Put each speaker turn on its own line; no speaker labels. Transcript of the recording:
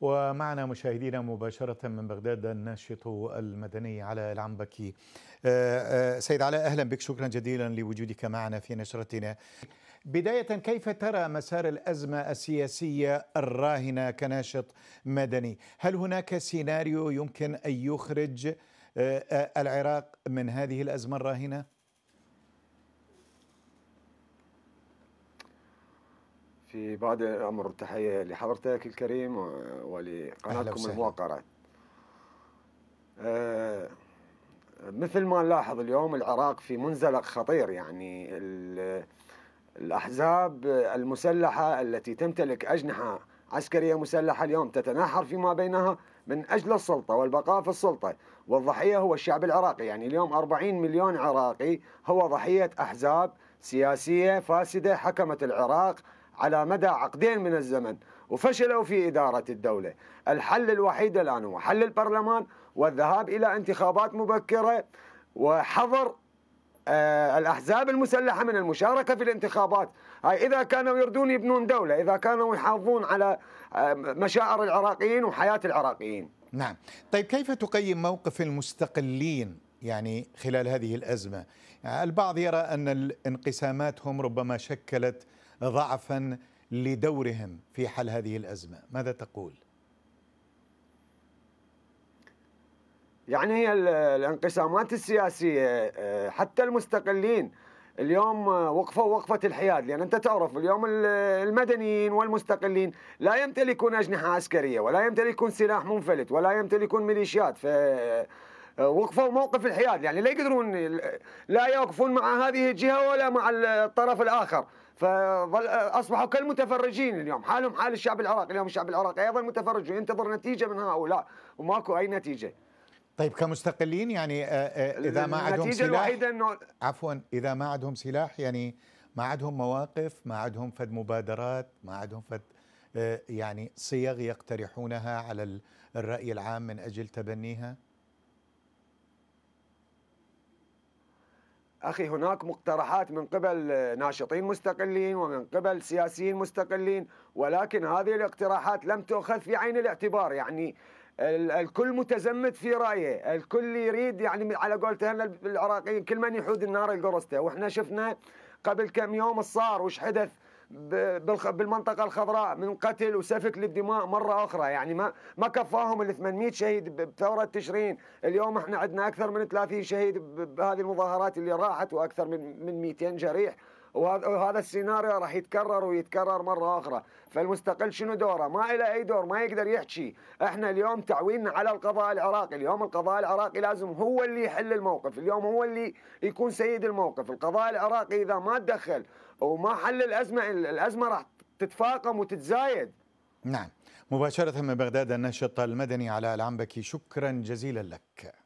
ومعنا مشاهدينا مباشرة من بغداد الناشط المدني علاء العنبكي آه، آه، سيد علاء أهلا بك شكرا جزيلا لوجودك معنا في نشرتنا بداية كيف ترى مسار الأزمة السياسية الراهنة كناشط مدني هل هناك سيناريو يمكن أن يخرج آه، العراق من هذه الأزمة الراهنة؟
في بعد الأمر تحية لحضرتك الكريم ولقناتكم الموقرة آه مثل ما نلاحظ اليوم العراق في منزلق خطير يعني الأحزاب المسلحة التي تمتلك أجنحة عسكرية مسلحة اليوم تتناحر فيما بينها من أجل السلطة والبقاء في السلطة والضحية هو الشعب العراقي يعني اليوم 40 مليون عراقي هو ضحية أحزاب سياسية فاسدة حكمت العراق على مدى عقدين من الزمن وفشلوا في إدارة الدولة الحل الوحيد الآن هو حل البرلمان والذهاب إلى انتخابات مبكرة وحظر آه، الأحزاب المسلحة من المشاركة في الانتخابات هاي إذا كانوا يردون يبنون دولة إذا كانوا يحافظون على آه، مشاعر العراقيين وحياة العراقيين
نعم طيب كيف تقيم موقف المستقلين يعني خلال هذه الأزمة البعض يرى أن الانقسامات هم ربما شكلت ضعفا لدورهم في حل هذه الأزمة ماذا تقول؟
يعني هي الانقسامات السياسية آه، حتى المستقلين اليوم وقفوا آه، وقفة الحياد لأن أنت تعرف اليوم المدنيين والمستقلين لا يمتلكون أجنحة عسكرية ولا يمتلكون سلاح منفلت ولا يمتلكون ميليشيات ف وقفوا موقف الحياد يعني لا يقدرون لا يوقفون مع هذه الجهه ولا مع الطرف الاخر فاصبحوا كالمتفرجين اليوم حالهم حال الشعب العراقي اليوم الشعب العراقي ايضا متفرج وينتظر نتيجه من هؤلاء وماكو اي نتيجه
طيب كمستقلين يعني آه، آه، اذا ما عندهم سلاح إنه عفوا اذا ما عندهم سلاح يعني ما عندهم مواقف ما عندهم فد مبادرات ما عندهم فد آه، يعني صيغ يقترحونها على الرأي العام من أجل تبنيها
اخي هناك مقترحات من قبل ناشطين مستقلين ومن قبل سياسيين مستقلين ولكن هذه الاقتراحات لم تؤخذ في عين الاعتبار يعني الكل متزمت في رايه، الكل يريد يعني على قولته العراقيين كل من يحود النار لقرصته، واحنا شفنا قبل كم يوم صار وش حدث بالمنطقه الخضراء من قتل وسفك للدماء مره اخرى يعني ما ما كفاهم ال 800 شهيد بثوره تشرين اليوم احنا عندنا اكثر من 30 شهيد بهذه المظاهرات اللي راحت واكثر من من 200 جريح وهذا السيناريو راح يتكرر ويتكرر مرة أخرى فالمستقل شنو دوره ما إلى أي دور ما يقدر يحكي احنا اليوم تعويننا على القضاء العراقي اليوم القضاء العراقي لازم هو اللي يحل الموقف اليوم هو اللي يكون سيد الموقف القضاء العراقي إذا ما تدخل وما حل الأزمة الأزمة راح تتفاقم وتتزايد
نعم مباشرة من بغداد الناشط المدني على العنبكي شكرا جزيلا لك